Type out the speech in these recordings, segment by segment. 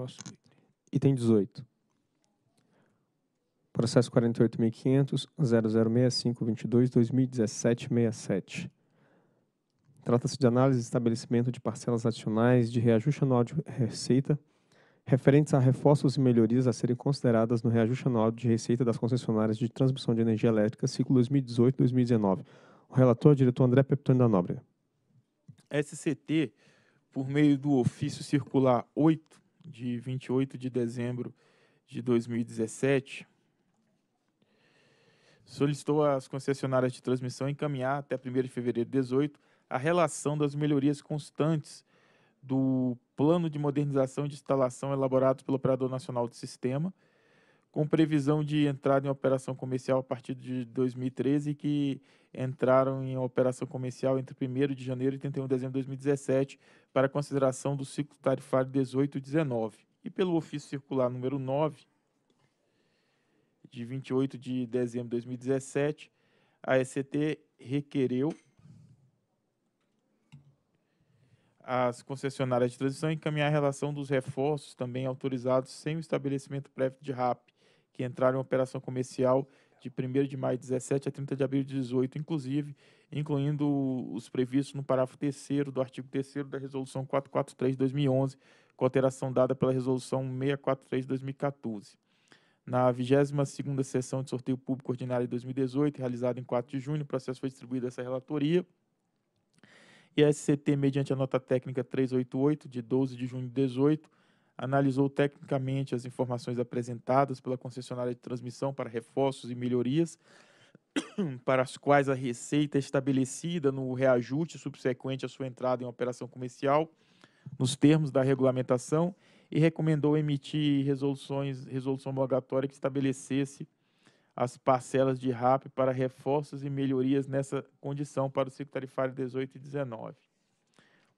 próximo. Item 18. Processo 48.500.006522.2017.67. Trata-se de análise e estabelecimento de parcelas adicionais de reajuste anual de receita referentes a reforços e melhorias a serem consideradas no reajuste anual de receita das concessionárias de transmissão de energia elétrica, ciclo 2018-2019. O relator é o diretor André Peptoni da Nóbrega. SCT, por meio do ofício circular 8, de 28 de dezembro de 2017, solicitou às concessionárias de transmissão encaminhar até 1 de fevereiro de 2018 a relação das melhorias constantes do plano de modernização de instalação elaborado pelo Operador Nacional de Sistema, com previsão de entrada em operação comercial a partir de 2013, que entraram em operação comercial entre 1 de janeiro e 31 de dezembro de 2017, para consideração do ciclo tarifário 18 e 19. E pelo ofício circular número 9, de 28 de dezembro de 2017, a ECT requereu as concessionárias de transição encaminhar a relação dos reforços também autorizados sem o estabelecimento prévio de RAP que entraram em operação comercial de 1 de maio de 17 a 30 de abril de 18, inclusive, incluindo os previstos no parágrafo 3 do artigo 3 da Resolução 443 de 2011, com alteração dada pela Resolução 643 de 2014. Na 22 sessão de sorteio público ordinário de 2018, realizada em 4 de junho, o processo foi distribuído a essa relatoria. E a SCT, mediante a nota técnica 388, de 12 de junho de 2018 analisou tecnicamente as informações apresentadas pela concessionária de transmissão para reforços e melhorias, para as quais a receita é estabelecida no reajuste subsequente à sua entrada em operação comercial, nos termos da regulamentação, e recomendou emitir resoluções, resolução obrigatória que estabelecesse as parcelas de RAP para reforços e melhorias nessa condição para o ciclo tarifário 18 e 19.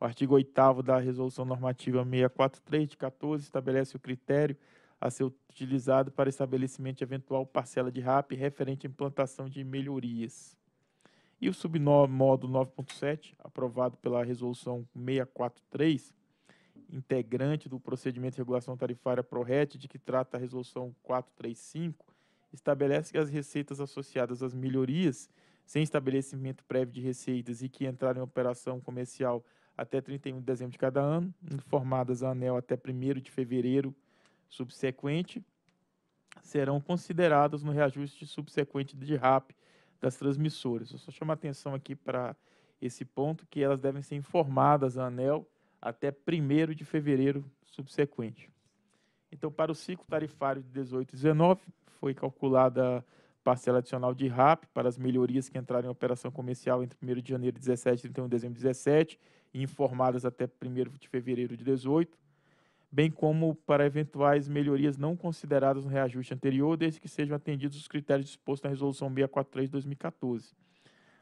O artigo 8 da Resolução Normativa 643 de 14 estabelece o critério a ser utilizado para estabelecimento de eventual parcela de RAP referente à implantação de melhorias. E o submódulo 9.7, aprovado pela Resolução 643, integrante do procedimento de regulação tarifária ProRet, de que trata a Resolução 435, estabelece que as receitas associadas às melhorias, sem estabelecimento prévio de receitas e que entrarem em operação comercial até 31 de dezembro de cada ano, informadas a ANEL até 1 de fevereiro subsequente, serão consideradas no reajuste subsequente de RAP das transmissoras. Eu só chamo a atenção aqui para esse ponto, que elas devem ser informadas à ANEL até 1 de fevereiro subsequente. Então, para o ciclo tarifário de 18 e 19, foi calculada parcela adicional de RAP para as melhorias que entraram em operação comercial entre 1 de janeiro de 2017 e 31 de dezembro de 2017 e informadas até 1 de fevereiro de 2018, bem como para eventuais melhorias não consideradas no reajuste anterior, desde que sejam atendidos os critérios dispostos na Resolução 643 de 2014.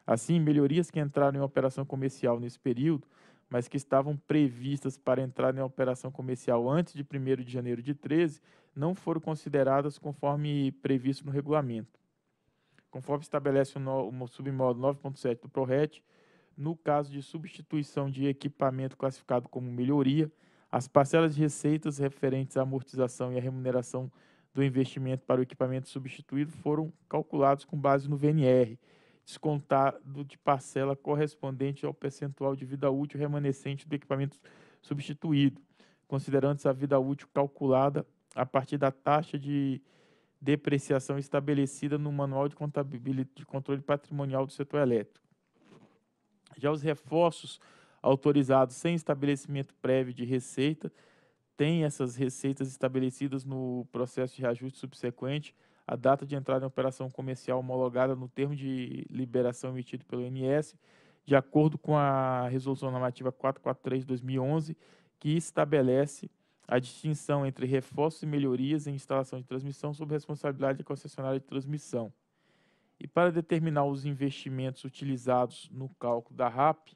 Assim, melhorias que entraram em operação comercial nesse período, mas que estavam previstas para entrar em operação comercial antes de 1 de janeiro de 2013, não foram consideradas conforme previsto no regulamento conforme estabelece o, no, o submódulo 9.7 do ProRet, no caso de substituição de equipamento classificado como melhoria, as parcelas de receitas referentes à amortização e à remuneração do investimento para o equipamento substituído foram calculados com base no VNR, descontado de parcela correspondente ao percentual de vida útil remanescente do equipamento substituído, considerando-se a vida útil calculada a partir da taxa de depreciação estabelecida no Manual de, de Controle Patrimonial do Setor Elétrico. Já os reforços autorizados sem estabelecimento prévio de receita têm essas receitas estabelecidas no processo de reajuste subsequente à data de entrada em operação comercial homologada no termo de liberação emitido pelo INS, de acordo com a Resolução Normativa 443 2011, que estabelece a distinção entre reforços e melhorias em instalação de transmissão sob responsabilidade da concessionária de transmissão. E para determinar os investimentos utilizados no cálculo da RAP,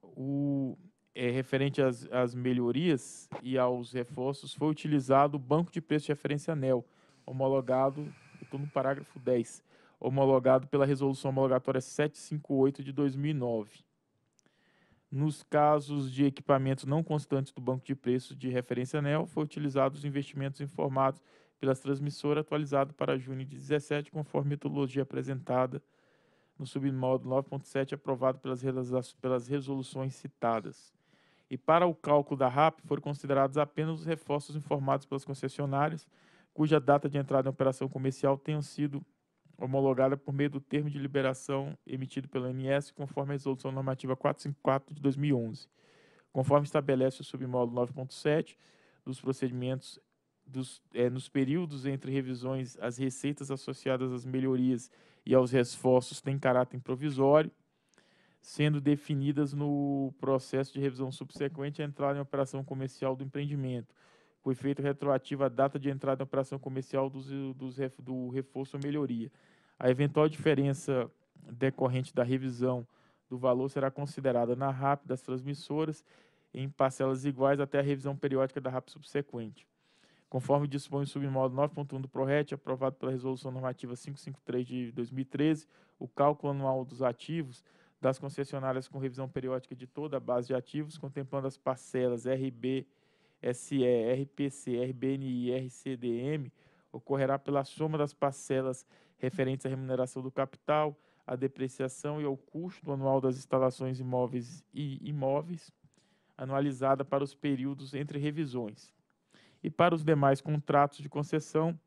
o, é, referente às, às, melhorias e aos reforços, foi utilizado o banco de preço de referência ANEL, homologado, estou no parágrafo 10, homologado pela Resolução Homologatória 758 de 2009. Nos casos de equipamentos não constantes do banco de preços de referência ANEL, foi utilizado os investimentos informados pelas transmissoras atualizado para junho de 17, conforme metodologia apresentada no submódulo 9.7 aprovado pelas, pelas resoluções citadas. E para o cálculo da RAP foram considerados apenas os reforços informados pelas concessionárias, cuja data de entrada em operação comercial tenham sido homologada por meio do termo de liberação emitido pela ANS conforme a Resolução Normativa 454 de 2011, conforme estabelece o submódulo 9.7 dos procedimentos dos, é, nos períodos entre revisões, as receitas associadas às melhorias e aos reforços têm caráter provisório, sendo definidas no processo de revisão subsequente à entrada em operação comercial do empreendimento, foi feito retroativo à data de entrada em operação comercial dos, dos, do reforço ou melhoria. A eventual diferença decorrente da revisão do valor será considerada na RAP das transmissoras em parcelas iguais até a revisão periódica da RAP subsequente. Conforme dispõe o submodo 9.1 do PRORET, aprovado pela Resolução Normativa 553 de 2013, o cálculo anual dos ativos das concessionárias com revisão periódica de toda a base de ativos, contemplando as parcelas RB SE, RPC, RBNI, RCDM ocorrerá pela soma das parcelas referentes à remuneração do capital, à depreciação e ao custo anual das instalações imóveis e imóveis, anualizada para os períodos entre revisões. E para os demais contratos de concessão,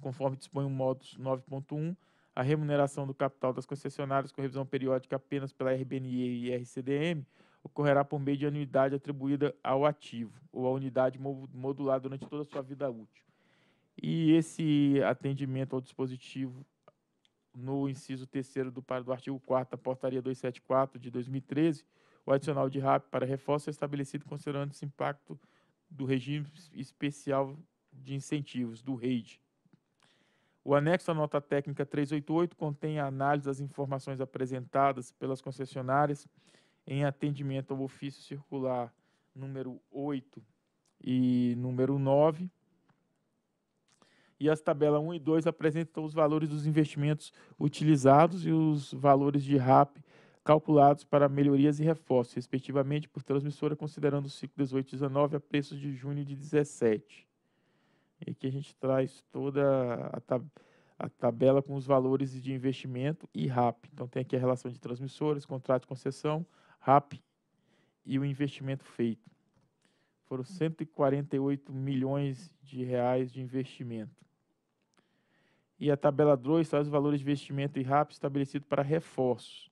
conforme dispõe o modus 9.1, a remuneração do capital das concessionárias com revisão periódica apenas pela RBNE e RCDM ocorrerá por meio de anuidade atribuída ao ativo ou à unidade modular durante toda a sua vida útil. E esse atendimento ao dispositivo no inciso terceiro do, do artigo 4 da portaria 274 de 2013, o adicional de RAP para reforço é estabelecido considerando esse impacto do regime especial de incentivos, do REID. O anexo à nota técnica 388 contém a análise das informações apresentadas pelas concessionárias em atendimento ao ofício circular número 8 e número 9. E as tabelas 1 e 2 apresentam os valores dos investimentos utilizados e os valores de RAP calculados para melhorias e reforços, respectivamente, por transmissora, considerando o ciclo 18 e 19 a preços de junho de 17. E aqui a gente traz toda a, tab a tabela com os valores de investimento e RAP. Então, tem aqui a relação de transmissoras, contrato de concessão, RAP e o investimento feito. Foram 148 milhões de reais de investimento. E a tabela 2 traz os valores de investimento e RAP estabelecido para reforços.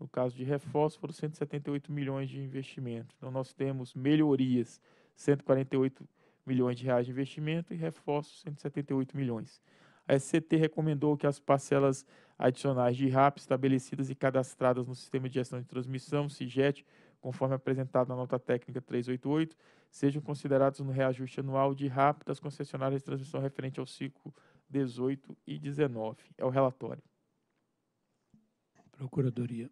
No caso de reforço, foram 178 milhões de investimento. Então, nós temos melhorias, 148 milhões de reais de investimento e reforço 178 milhões. A SCT recomendou que as parcelas adicionais de RAP estabelecidas e cadastradas no Sistema de Gestão de Transmissão, CIGET, conforme apresentado na nota técnica 388, sejam considerados no reajuste anual de RAP das concessionárias de transmissão referente ao ciclo 18 e 19. É o relatório. Procuradoria.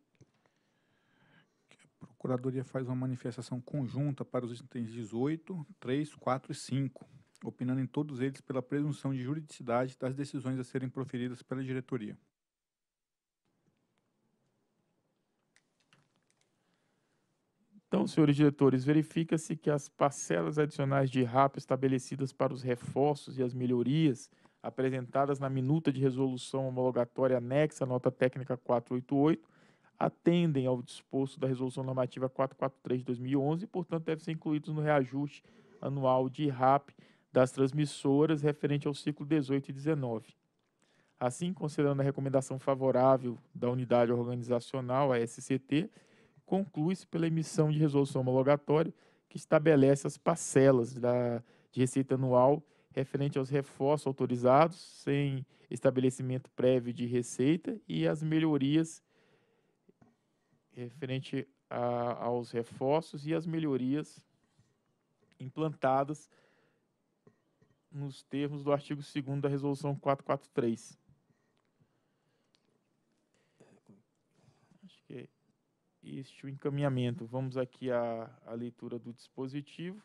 A Procuradoria faz uma manifestação conjunta para os itens 18, 3, 4 e 5, opinando em todos eles pela presunção de juridicidade das decisões a serem proferidas pela diretoria. Então, senhores diretores, verifica-se que as parcelas adicionais de RAP estabelecidas para os reforços e as melhorias apresentadas na minuta de resolução homologatória anexa à nota técnica 488 atendem ao disposto da resolução normativa 443 de 2011 e, portanto, devem ser incluídos no reajuste anual de RAP das transmissoras referente ao ciclo 18 e 19. Assim, considerando a recomendação favorável da unidade organizacional, a SCT, conclui-se pela emissão de resolução homologatória que estabelece as parcelas da, de receita anual referente aos reforços autorizados sem estabelecimento prévio de receita e as melhorias referente a, aos reforços e as melhorias implantadas nos termos do artigo 2 da resolução 443. Acho que este o encaminhamento. Vamos aqui à, à leitura do dispositivo.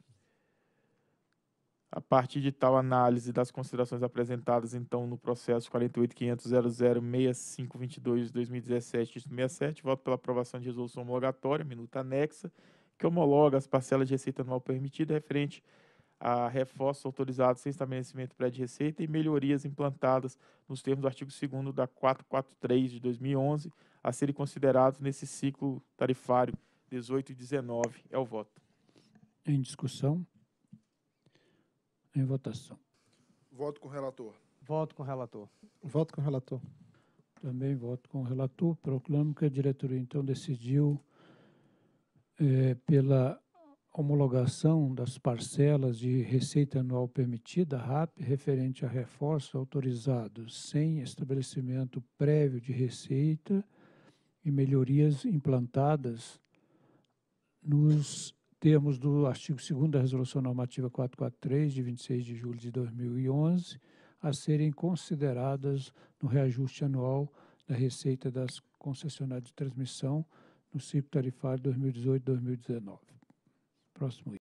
A partir de tal análise das considerações apresentadas, então, no processo 48.500.006522-2017-67, voto pela aprovação de resolução homologatória, minuta anexa, que homologa as parcelas de receita anual permitida referente a reforços autorizados sem estabelecimento prévio de receita e melhorias implantadas nos termos do artigo 2 da 443 de 2011, a serem considerados nesse ciclo tarifário 18 e 19. É o voto. Em discussão? Em votação. Voto com o relator. Voto com o relator. Voto com o relator. Também voto com o relator. Proclamo que a diretoria, então, decidiu é, pela homologação das parcelas de receita anual permitida, RAP, referente a reforços autorizados sem estabelecimento prévio de receita, e melhorias implantadas nos termos do artigo 2 da Resolução Normativa 443, de 26 de julho de 2011, a serem consideradas no reajuste anual da receita das concessionárias de transmissão no ciclo tarifário 2018-2019. Próximo